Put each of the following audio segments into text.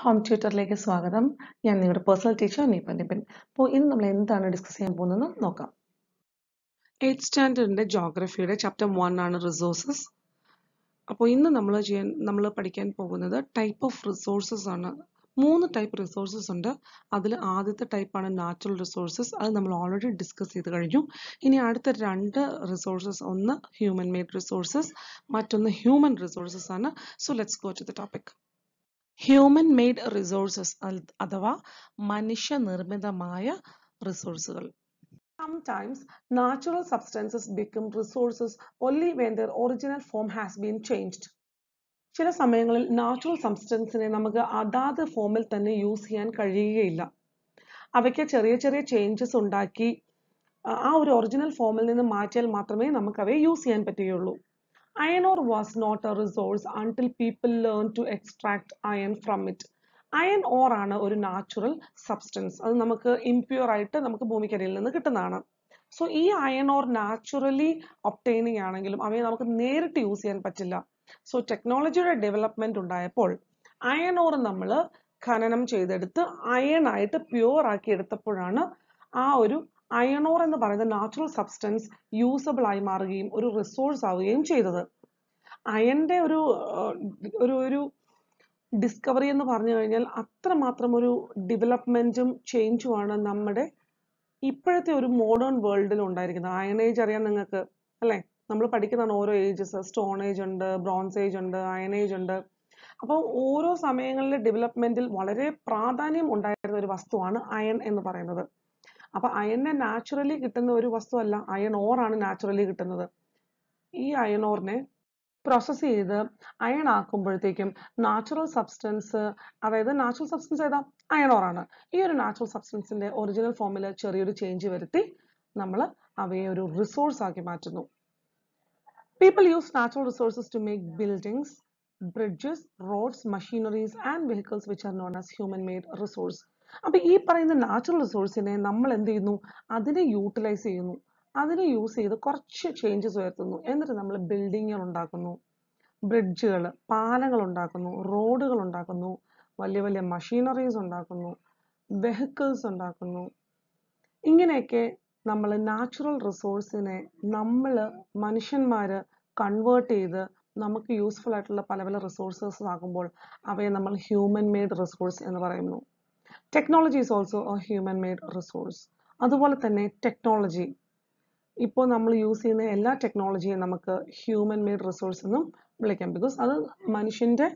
Home ട്യൂട്ടറിലേക്ക് സ്വാഗതം ഞാൻ നിങ്ങളുടെ പേഴ്സണൽ ടീച്ചർ നീപ്പൻ നിപ്പൻ അപ്പോൾ ഇന്ന് നമ്മൾ എന്താണ് ഡിസ്കസ് ചെയ്യാൻ പോകുന്നത് നോക്കാം എയ്ത്ത് സ്റ്റാൻഡേർഡിന്റെ ജോഗ്രഫിയുടെ ചാപ്റ്റർ വൺ ആണ് റിസോഴ്സസ് അപ്പോൾ ഇന്ന് നമ്മൾ ചെയ്യാൻ നമ്മൾ പഠിക്കാൻ പോകുന്നത് ടൈപ്പ് ഓഫ് റിസോഴ്സസ് ആണ് മൂന്ന് ടൈപ്പ് റിസോഴ്സസ് ഉണ്ട് അതിൽ ആദ്യത്തെ ടൈപ്പാണ് നാച്ചുറൽ റിസോഴ്സസ് അത് നമ്മൾ ഓൾറെഡി ഡിസ്കസ് ചെയ്ത് കഴിഞ്ഞു ഇനി അടുത്ത രണ്ട് റിസോഴ്സസ് ഒന്ന് ഹ്യൂമൻ മെയ്ഡ് റിസോഴ്സസ് മറ്റൊന്ന് ഹ്യൂമൻ റിസോഴ്സസ് ആണ് so let's go to the topic human made resources അഥവാ മനുഷ്യനിർമ്മിതമായ റിസോഴ്സുകൾ sometimes natural substances become resources only when their original form has been changed ചില സമയങ്ങളിൽ നാച്ചുറൽ സബ്സ്റ്റൻസിനെ നമുക്ക് അതാത് ഫോമിൽ തന്നെ യൂസ് ചെയ്യാൻ കഴിയുകയില്ല അവയ്ക്ക് ചെറിയ ചെറിയ ചേഞ്ചസ് ഉണ്ടാക്കി ആ ഒരു ഒറിജിനൽ ഫോമിൽ നിന്ന് മാറ്റിയാൽ മാത്രമേ നമുക്കവയെ യൂസ് ചെയ്യാൻ പറ്റുകയുള്ളൂ Iron ore was not a resource until people learned to extract iron from it. Iron ore ആണ് ഒരു നാച്ചുറൽ സബ്സ്റ്റൻസ് അത് നമുക്ക് impure ആയിട്ട് നമുക്ക് ഭൂമിക്കടിയിൽ നിന്ന് കിട്ടുന്നതാണ് സോ ഈ അയൺ ഓർ നാച്ചുറലി ഒപ്റ്റൈനിങ് ആണെങ്കിലും അവയെ നമുക്ക് നേരിട്ട് യൂസ് ചെയ്യാൻ പറ്റില്ല സോ ടെക്നോളജിയുടെ ഡെവലപ്മെന്റ് ഉണ്ടായപ്പോൾ അയൺ ഓർ നമ്മൾ ഖനനം ചെയ്തെടുത്ത് അയൺ ആയിട്ട് പ്യൂർ ആക്കി എടുത്തപ്പോഴാണ് ആ ഒരു അയണോർ എന്ന് പറയുന്ന നാച്ചുറൽ സബ്സ്റ്റൻസ് യൂസബിൾ ആയി മാറുകയും ഒരു റിസോഴ്സ് ആവുകയും ചെയ്തത് അയന്റെ ഒരു ഒരു ഒരു ഡിസ്കവറി എന്ന് പറഞ്ഞു കഴിഞ്ഞാൽ അത്രമാത്രം ഒരു ഡെവലപ്മെന്റും ചേഞ്ചുമാണ് നമ്മുടെ ഇപ്പോഴത്തെ ഒരു മോഡേൺ വേൾഡിൽ ഉണ്ടായിരിക്കുന്നത് അയൺ ഏജ് അറിയാം നിങ്ങൾക്ക് അല്ലേ നമ്മൾ പഠിക്കുന്നതാണ് ഓരോ ഏജസ് സ്റ്റോൺ ഏജ് ഉണ്ട് ബ്രോൺസ് ഏജ് ഉണ്ട് അയൺ ഏജ് ഉണ്ട് അപ്പോൾ ഓരോ സമയങ്ങളിലെ ഡെവലപ്മെന്റിൽ വളരെ പ്രാധാന്യം ഉണ്ടായിരുന്ന ഒരു വസ്തുവാണ് അയൺ എന്ന് പറയുന്നത് അപ്പം അയണിനെ നാച്ചുറലി കിട്ടുന്ന ഒരു വസ്തുവല്ല അയൺ ആണ് നാച്ചുറലി കിട്ടുന്നത് ഈ അയൺ ഓറിനെ പ്രോസസ്സ് ചെയ്ത് അയൺ ആക്കുമ്പോഴത്തേക്കും നാച്ചുറൽ സബ്സ്റ്റൻസ് അതായത് നാച്ചുറൽ സബ്സ്റ്റൻസ് ഏതാ അയൺ ആണ് ഈ ഒരു നാച്ചുറൽ സബ്സ്റ്റൻസിന്റെ ഒറിജിനൽ ഫോമിൽ ചെറിയൊരു ചേഞ്ച് വരുത്തി നമ്മൾ അവയെ ഒരു റിസോഴ്സ് ആക്കി മാറ്റുന്നു people use natural resources to make buildings bridges roads machineries and vehicles which are known as human made resource അപ്പൊ ഈ പറയുന്ന നാച്ചുറൽ റിസോഴ്സിനെ നമ്മൾ എന്ത് ചെയ്യുന്നു അതിനെ യൂട്ടിലൈസ് ചെയ്യുന്നു അതിനെ യൂസ് ചെയ്ത് കുറച്ച് ചേഞ്ചസ് വരുത്തുന്നു എന്നിട്ട് നമ്മൾ ബിൽഡിങ്ങുകൾ ഉണ്ടാക്കുന്നു ബ്രിഡ്ജുകൾ പാലങ്ങൾ ഉണ്ടാക്കുന്നു റോഡുകൾ ഉണ്ടാക്കുന്നു വലിയ വലിയ മഷീനറീസ് ഉണ്ടാക്കുന്നു വെഹിക്കിൾസ് ഉണ്ടാക്കുന്നു ഇങ്ങനെയൊക്കെ നമ്മൾ നാച്ചുറൽ റിസോഴ്സിനെ നമ്മൾ മനുഷ്യന്മാർ കൺവേർട്ട് ചെയ്ത് നമുക്ക് യൂസ്ഫുൾ ആയിട്ടുള്ള പല പല റിസോഴ്സസ് ആകുമ്പോൾ അവയെ നമ്മൾ ഹ്യൂമൻ മെയ്ഡ് റിസോഴ്സ് എന്ന് പറയുന്നു technology is also a human made resource അതുപോലെ തന്നെ ടെക്നോളജി ഇപ്പോൾ നമ്മൾ യൂസ് ചെയ്യുന്ന എല്ലാ ടെക്നോളജിയും നമുക്ക് ഹ്യൂമൻ മെയ്ഡ് റിസോഴ്സ് എന്നും വിളിക്കാം ബിക്കോസ് അത് മനുഷ്യൻ്റെ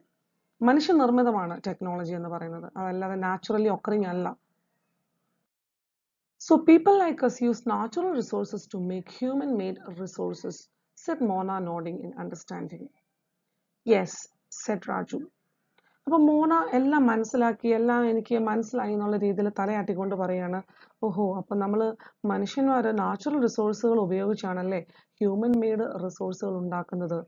മനുഷ്യനിർമ്മിതമാണ് ടെക്നോളജി എന്ന് പറയുന്നത് അതല്ലാതെ നാച്ചുറലി ഒക്കറിങ് അല്ല so people like us use natural resources to make human made resources said Mona nodding in understanding yes said Raju അപ്പൊ മോണ എല്ലാം മനസ്സിലാക്കി എല്ലാം എനിക്ക് മനസ്സിലായി എന്നുള്ള രീതിയിൽ തലയാട്ടിക്കൊണ്ട് പറയാണ് ഓഹോ അപ്പൊ നമ്മൾ മനുഷ്യന്മാർ നാച്ചുറൽ റിസോഴ്സുകൾ ഉപയോഗിച്ചാണല്ലേ ഹ്യൂമൻ മെയ്ഡ് റിസോഴ്സുകൾ ഉണ്ടാക്കുന്നത്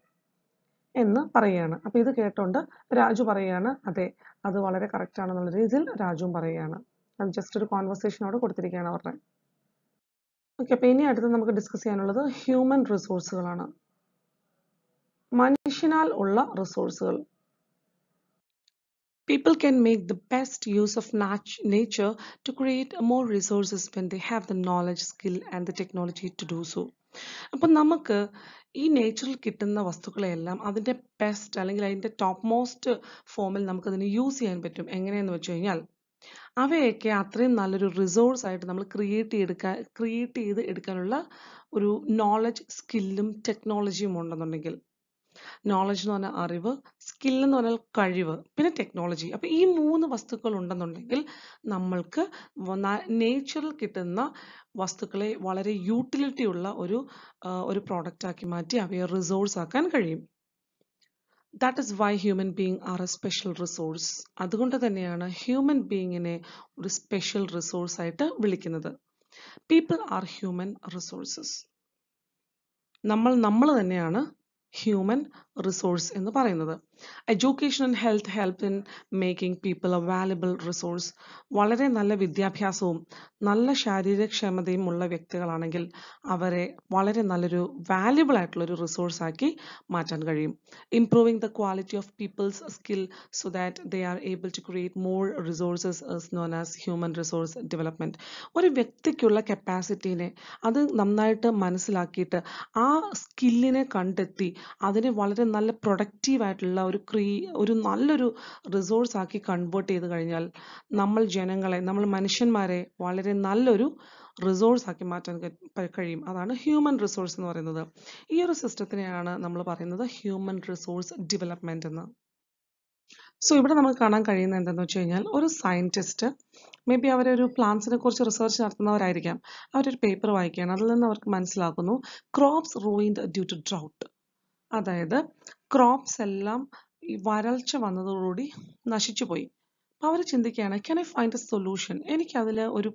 എന്ന് പറയാണ് അപ്പൊ ഇത് കേട്ടോണ്ട് രാജു പറയാണ് അതെ അത് വളരെ ആണെന്നുള്ള രീതിയിൽ രാജുവും പറയാണ് അത് ജസ്റ്റ് ഒരു കോൺവെർസേഷനോട് കൊടുത്തിരിക്കുകയാണ് അവരുടെ ഓക്കെ അപ്പൊ ഇനി അടുത്ത് നമുക്ക് ഡിസ്കസ് ചെയ്യാനുള്ളത് ഹ്യൂമൻ റിസോഴ്സുകളാണ് മനുഷ്യനാൽ ഉള്ള റിസോഴ്സുകൾ People can make the best use of nature to create more resources when they have the knowledge, skill and the technology to do so. അപ്പൊ നമുക്ക് ഈ നേച്ചറിൽ കിട്ടുന്ന വസ്തുക്കളെല്ലാം അതിന്റെ ബെസ്റ്റ് അല്ലെങ്കിൽ അതിന്റെ ടോപ്പ് മോസ്റ്റ് ഫോമിൽ നമുക്ക് അതിനെ യൂസ് ചെയ്യാൻ പറ്റും എങ്ങനെയെന്ന് വെച്ച് കഴിഞ്ഞാൽ അവയൊക്കെ അത്രയും നല്ലൊരു റിസോഴ്സ് ആയിട്ട് നമ്മൾ ക്രിയേറ്റ് ചെയ്തെടുക്കാൻ ക്രിയേറ്റ് ചെയ്ത് എടുക്കാനുള്ള ഒരു നോളജ് സ്കില്ലും ടെക്നോളജിയും ഉണ്ടെന്നുണ്ടെങ്കിൽ നോളജ് എന്ന് പറഞ്ഞാൽ അറിവ് സ്കിൽ എന്ന് പറഞ്ഞാൽ കഴിവ് പിന്നെ ടെക്നോളജി അപ്പോൾ ഈ മൂന്ന് വസ്തുക്കൾ ഉണ്ടെന്നുണ്ടെങ്കിൽ നമ്മൾക്ക് നേച്ചറിൽ കിട്ടുന്ന വസ്തുക്കളെ വളരെ യൂട്ടിലിറ്റി ഉള്ള ഒരു ഒരു പ്രോഡക്റ്റ് ആക്കി മാറ്റി അവയെ റിസോഴ്സ് ആക്കാൻ കഴിയും that is why human being are a special resource അതുകൊണ്ട് തന്നെയാണ് ഹ്യൂമൻ ബീങ്ങിനെ ഒരു സ്പെഷ്യൽ റിസോഴ്സ് ആയിട്ട് വിളിക്കുന്നത് പീപ്പിൾ ആർ ഹ്യൂമൻ റിസോഴ്സസ് നമ്മൾ നമ്മൾ തന്നെയാണ് ഹ്യൂമൻ റിസോഴ്സ് എന്ന് പറയുന്നത് education and health help in making people a valuable resource വളരെ നല്ല വിദ്യാഭ്യാസവും നല്ല ശാരീരികക്ഷമതയും ഉള്ള വ്യക്തികളാണെങ്കിൽ അവരെ വളരെ നല്ലൊരു വാല്യുബിൾ ആയിട്ടുള്ള ഒരു റിസോഴ്സ് ആക്കി മാറ്റാൻ കഴിയും improving the quality of people's skill so that they are able to create more resources is known as human resource development ഒരു വ്യക്തിക്കുള്ള കപ്പാസിറ്റീനെ അത് നന്നായിട്ട് മനസ്സിലാക്കിയിട്ട് ആ സ്കില്ലിനെ കണ്ടെത്തി അതിനെ വളരെ നല്ല പ്രൊഡക്റ്റീവായിട്ടുള്ള ഒരു ക്രീ ഒരു നല്ലൊരു റിസോഴ്സ് ആക്കി കൺവേർട്ട് ചെയ്ത് കഴിഞ്ഞാൽ നമ്മൾ ജനങ്ങളെ നമ്മൾ മനുഷ്യന്മാരെ വളരെ നല്ലൊരു റിസോഴ്സ് ആക്കി മാറ്റാൻ കഴിയും അതാണ് ഹ്യൂമൻ റിസോഴ്സ് എന്ന് പറയുന്നത് ഈ ഒരു സിസ്റ്റത്തിനെയാണ് നമ്മൾ പറയുന്നത് ഹ്യൂമൻ റിസോഴ്സ് ഡെവലപ്മെന്റ് എന്ന് സോ ഇവിടെ നമുക്ക് കാണാൻ കഴിയുന്നത് എന്തെന്ന് വെച്ച് കഴിഞ്ഞാൽ ഒരു സയൻറ്റിസ്റ്റ് മേ ബി അവരൊരു പ്ലാന്റ്സിനെ കുറിച്ച് റിസർച്ച് നടത്തുന്നവരായിരിക്കാം അവരൊരു പേപ്പർ വായിക്കുകയാണ് അതിൽ നിന്ന് അവർക്ക് മനസ്സിലാക്കുന്നു crops ruined due to drought അതായത് ക്രോപ്സ് എല്ലാം ഈ വരൾച്ച വന്നതോടുകൂടി നശിച്ചു പോയി അവർ ചിന്തിക്കുകയാണ് can I find a solution എനിക്കതിൽ ഒരു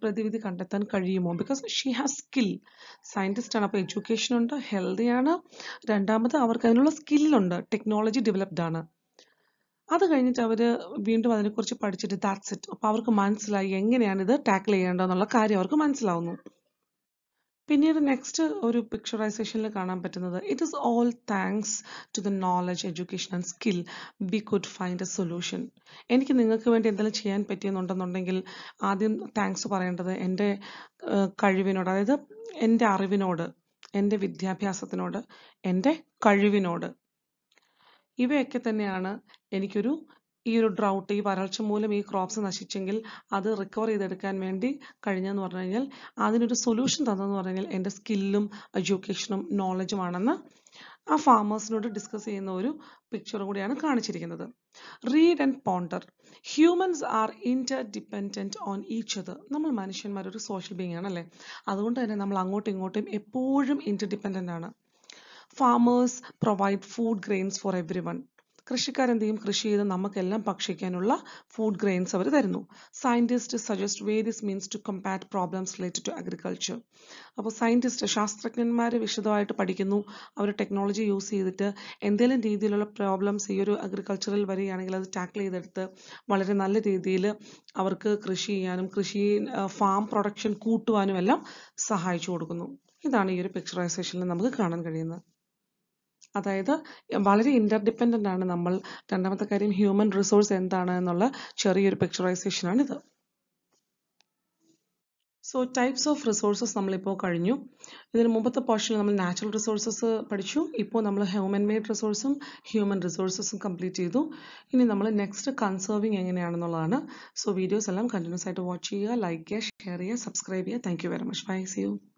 പ്രതിവിധി കണ്ടെത്താൻ കഴിയുമോ because she has skill scientist ആണ് അപ്പോൾ എഡ്യൂക്കേഷൻ ഉണ്ട് ഹെൽത്തിയാണ് രണ്ടാമത് അവർക്ക് അതിനുള്ള സ്കില്ലുണ്ട് ടെക്നോളജി ഡെവലപ്ഡ് ആണ് അത് കഴിഞ്ഞിട്ട് അവർ വീണ്ടും അതിനെക്കുറിച്ച് പഠിച്ചിട്ട് ദാറ്റ്സ് ഇറ്റ് അപ്പോൾ അവർക്ക് മനസ്സിലായി എങ്ങനെയാണ് ഇത് ടാക്കിൾ ചെയ്യേണ്ടതെന്നുള്ള കാര്യം അവർക്ക് മനസ്സിലാവുന്നു പിന്നീട് നെക്സ്റ്റ് ഒരു പിക്ചറൈസേഷനിൽ കാണാൻ പറ്റുന്നത് it is all thanks to the knowledge education and skill we could find a solution എനിക്ക് നിങ്ങൾക്ക് വേണ്ടി എന്തെങ്കിലും ചെയ്യാൻ പറ്റിയെന്നുണ്ടെന്നുണ്ടെങ്കിൽ ആദ്യം താങ്ക്സ് പറയേണ്ടത് എൻ്റെ കഴിവിനോട് അതായത് എൻ്റെ അറിവിനോട് എൻ്റെ വിദ്യാഭ്യാസത്തിനോട് എൻ്റെ കഴിവിനോട് ഇവയൊക്കെ തന്നെയാണ് എനിക്കൊരു ഈ ഒരു ഡ്രൗട്ട് ഈ വരൾച്ച മൂലം ഈ ക്രോപ്സ് നശിച്ചെങ്കിൽ അത് റിക്കവർ ചെയ്തെടുക്കാൻ വേണ്ടി കഴിഞ്ഞെന്ന് പറഞ്ഞു കഴിഞ്ഞാൽ അതിനൊരു സൊല്യൂഷൻ തന്നെന്ന് പറഞ്ഞു കഴിഞ്ഞാൽ എൻ്റെ സ്കില്ലും എഡ്യൂക്കേഷനും നോളജുമാണെന്ന് ആ ഫാമേഴ്സിനോട് ഡിസ്കസ് ചെയ്യുന്ന ഒരു പിക്ചർ കൂടിയാണ് കാണിച്ചിരിക്കുന്നത് read and ponder humans are interdependent on each അത് നമ്മൾ മനുഷ്യന്മാർ ഒരു സോഷ്യൽ ബീങ് ആണ് അല്ലേ അതുകൊണ്ട് തന്നെ നമ്മൾ അങ്ങോട്ടും ഇങ്ങോട്ടും എപ്പോഴും ഇന്റർ ഡിപ്പെൻഡൻ്റ് ആണ് farmers provide food grains for everyone കൃഷിക്കാരെന്ത് ചെയ്യും കൃഷി ചെയ്ത് നമുക്കെല്ലാം ഭക്ഷിക്കാനുള്ള ഫുഡ് ഗ്രെയിൻസ് അവർ തരുന്നു scientist suggest various means to combat problems related to agriculture അപ്പോൾ സയൻറ്റിസ്റ്റ് ശാസ്ത്രജ്ഞന്മാർ വിശദമായിട്ട് പഠിക്കുന്നു അവർ ടെക്നോളജി യൂസ് ചെയ്തിട്ട് എന്തെങ്കിലും രീതിയിലുള്ള പ്രോബ്ലംസ് ഈ ഒരു അഗ്രികൾച്ചറിൽ വരികയാണെങ്കിൽ അത് ടാക്കിൾ ചെയ്തെടുത്ത് വളരെ നല്ല രീതിയിൽ അവർക്ക് കൃഷി ചെയ്യാനും കൃഷി ഫാം പ്രൊഡക്ഷൻ കൂട്ടുവാനും എല്ലാം സഹായിച്ചു കൊടുക്കുന്നു ഇതാണ് ഈ ഒരു പിക്ചറൈസേഷനിൽ നമുക്ക് കാണാൻ കഴിയുന്നത് അതായത് വളരെ ഇൻ്റർഡിപ്പെൻഡൻ്റ് ആണ് നമ്മൾ രണ്ടാമത്തെ കാര്യം ഹ്യൂമൻ റിസോഴ്സ് എന്താണ് എന്നുള്ള ചെറിയൊരു പിക്ചറൈസേഷനാണിത് സോ ടൈപ്സ് ഓഫ് റിസോഴ്സസ് നമ്മളിപ്പോൾ കഴിഞ്ഞു ഇതിന് മുമ്പത്തെ പോർഷനിൽ നമ്മൾ നാച്ചുറൽ റിസോഴ്സസ് പഠിച്ചു ഇപ്പോൾ നമ്മൾ ഹ്യൂമൻ മെയ്ഡ് റിസോഴ്സും ഹ്യൂമൻ റിസോഴ്സസും കംപ്ലീറ്റ് ചെയ്തു ഇനി നമ്മൾ നെക്സ്റ്റ് കൺസേർവിങ് എങ്ങനെയാണെന്നുള്ളതാണ് സോ വീഡിയോസ് എല്ലാം കണ്ടിന്യൂസ് ആയിട്ട് വാച്ച് ചെയ്യുക ലൈക്ക് ചെയ്യുക ഷെയർ ചെയ്യുക സബ്സ്ക്രൈബ് ചെയ്യുക thank you very much bye see U